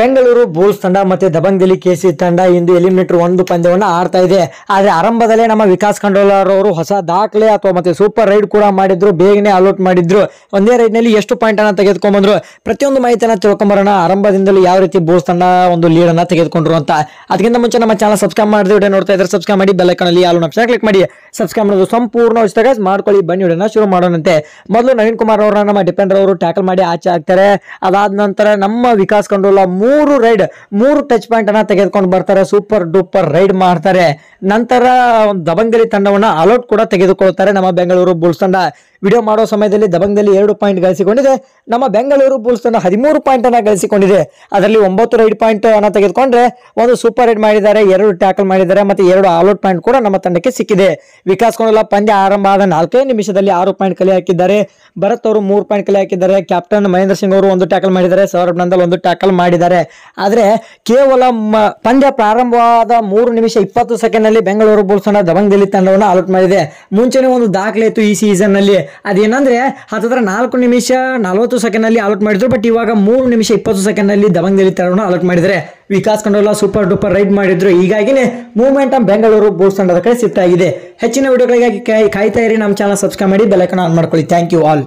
Bengaluru Bulls ತಂಡ ಮತ್ತೆ ಮತ್ತು ಕೆ ಕೆಸಿ ತಂಡ ಇಂದು ಎಲಿಮಿನೇಟರ್ ಒಂದು ಪಂದ್ಯವನ್ನು ಆಡ್ತಾ ಇದೆ ಆದರೆ ಆರಂಭದಲ್ಲೇ ನಮ್ಮ ವಿಕಾಸ್ ಕಂಡೋಲರವರು ಅವರು ಹೊಸ ದಾಖಲೆ ಅಥವಾ ಮತ್ತೆ ಸೂಪರ್ ರೈಡ್ ಕೂಡ ಮಾಡಿದ್ರು ಬೇಗನೆ ಅಲೌಟ್ ಮಾಡಿದ್ರು ಒಂದೇ ರೈಡ್ನಲ್ಲಿ ಎಷ್ಟು ಪಾಯಿಂಟ್ ಅನ್ನ ತೆಗೆದುಕೊಂಡ್ಬಂದ್ರು ಪ್ರತಿಯೊಂದು ಮಾಹಿತಿಯನ್ನು ತಿಳ್ಕೊಂಬರೋಣ ಆರಂಭದಿಂದಲೂ ಯಾವ ರೀತಿ ಬೋಲ್ಸ್ ತಂಡ ಒಂದು ಲೀಡ್ ತೆಗೆದುಕೊಂಡ್ರು ಅಂತ ಅದಕ್ಕಿಂತ ಮುಂಚೆ ನಮ್ಮ ಚಾನಲ್ ಸಬ್ಸ್ಕ್ರೈಬ್ ಮಾಡಿದ್ರೆ ವಿಡಿಯೋ ನೋಡ್ತಾ ಇದ್ರೆ ಸಬ್ಸ್ಕ್ರೈಬ್ ಮಾಡಿ ಅಲ್ಲಿ ಆಲ್ ಆಪ್ಷನ್ ಕ್ಲಿಕ್ ಮಾಡಿ ಸಬ್ಸ್ಕ್ರೈಬ್ ಮಾಡೋದು ಸಂಪೂರ್ಣ ಉಚಿತ ಮಾಡ್ಕೊಳ್ಳಿ ಬನ್ನಿ ವಿಡಿಯೋನ ಶುರು ಮಾಡೋಣಂತೆ ಮೊದಲು ನವೀನ್ ಕುಮಾರ್ ಅವರನ್ನ ನಮ್ಮ ಡಿಪೆಂಡರ್ ಅವರು ಟ್ಯಾಕಲ್ ಮಾಡಿ ಆಚೆ ಹಾಕ್ತಾರೆ ಅದಾದ ನಂತರ ನಮ್ಮ ವಿಕಾಸ್ ಖಂಡೋಲಾ ಮೂರು ರೈಡ್ ಮೂರು ಟಚ್ ಪಾಯಿಂಟ್ ಅನ್ನ ತೆಗೆದುಕೊಂಡು ಬರ್ತಾರೆ ಸೂಪರ್ ಡೂಪರ್ ರೈಡ್ ಮಾಡ್ತಾರೆ ನಂತರ ದಬಂಗಲಿ ತಂಡವನ್ನು ಅಲೌಟ್ ಕೂಡ ತೆಗೆದುಕೊಳ್ತಾರೆ ನಮ್ಮ ಬೆಂಗಳೂರು ಬುಲ್ಸ್ ತಂಡ ವಿಡಿಯೋ ಮಾಡೋ ಸಮಯದಲ್ಲಿ ದಬಂಗದಲ್ಲಿ ಎರಡು ಪಾಯಿಂಟ್ ಗಳಿಸಿಕೊಂಡಿದೆ ನಮ್ಮ ಬೆಂಗಳೂರು ಬುಲ್ಸ್ ತಂಡ ಹದಿಮೂರು ಪಾಯಿಂಟ್ ಅನ್ನ ಗಳಿಸಿಕೊಂಡಿದೆ ಅದರಲ್ಲಿ ಒಂಬತ್ತು ರೈಡ್ ಪಾಯಿಂಟ್ ಅನ್ನ ತೆಗೆದುಕೊಂಡ್ರೆ ಒಂದು ಸೂಪರ್ ರೈಡ್ ಮಾಡಿದ್ದಾರೆ ಎರಡು ಟ್ಯಾಕಲ್ ಮಾಡಿದ್ದಾರೆ ಮತ್ತೆ ಎರಡು ಆಲೌಟ್ ಪಾಯಿಂಟ್ ಕೂಡ ನಮ್ಮ ತಂಡಕ್ಕೆ ಸಿಕ್ಕಿದೆ ವಿಕಾಸ್ ಕೊಂಡಲ ಪಂದ್ಯ ಆರಂಭ ಆದ ನಾಲ್ಕೇ ನಿಮಿಷದಲ್ಲಿ ಆರು ಪಾಯಿಂಟ್ ಕಲೆ ಹಾಕಿದ್ದಾರೆ ಭರತ್ ಅವರು ಮೂರು ಪಾಯಿಂಟ್ ಕಲೆ ಹಾಕಿದ್ದಾರೆ ಕ್ಯಾಪ್ಟನ್ ಮಹೇಂದ್ರ ಸಿಂಗ್ ಅವರು ಒಂದು ಟ್ಯಾಕಲ್ ಮಾಡಿದ್ದಾರೆ ಸೌರಭ್ ನಂದಲ್ ಒಂದು ಟ್ಯಾಕಲ್ ಮಾಡಿದ್ದಾರೆ ಇದ್ದಾರೆ ಆದರೆ ಕೇವಲ ಪಂದ್ಯ ಪ್ರಾರಂಭವಾದ ಮೂರು ನಿಮಿಷ ಇಪ್ಪತ್ತು ಸೆಕೆಂಡಲ್ಲಿ ಬೆಂಗಳೂರು ಬುಲ್ಸ್ ದಬಂಗ್ ದಿಲ್ಲಿ ತಂಡವನ್ನು ಆಲೌಟ್ ಮಾಡಿದೆ ಮುಂಚೆನೇ ಒಂದು ದಾಖಲೆ ಇತ್ತು ಈ ಸೀಸನ್ನಲ್ಲಿ ಅದೇನಂದರೆ ಹತ್ತಿರ ನಾಲ್ಕು ನಿಮಿಷ ನಲವತ್ತು ಸೆಕೆಂಡಲ್ಲಿ ಆಲೌಟ್ ಮಾಡಿದ್ರು ಬಟ್ ಇವಾಗ ಮೂರು ನಿಮಿಷ ಇಪ್ಪತ್ತು ಸೆಕೆಂಡ್ನಲ್ಲಿ ದಿಲ್ಲಿ ತಂಡವನ್ನು ಅಲೌಟ್ ಮಾಡಿದರೆ Vikas Kandola super duper raid ಮಾಡಿದ್ರು ಹೀಗಾಗಿನೇ ಮೂವ್ಮೆಂಟ್ ಬೆಂಗಳೂರು ಬೋಲ್ಸ್ ತಂಡದ ಕಡೆ ಶಿಫ್ಟ್ ಆಗಿದೆ ಹೆಚ್ಚಿನ ವಿಡಿಯೋಗಳಿಗಾಗಿ ಕಾಯ್ತಾ ಇರಿ ನಮ್ಮ ಚಾನಲ್ ಸಬ್ಸ್ಕ್ರೈಬ್ ಮಾಡಿ ಬೆಲೈಕನ್ ಆನ್ ಮಾಡ್ಕೊಳ್ಳಿ ಥ್ಯಾಂಕ್ ಯು ಆಲ್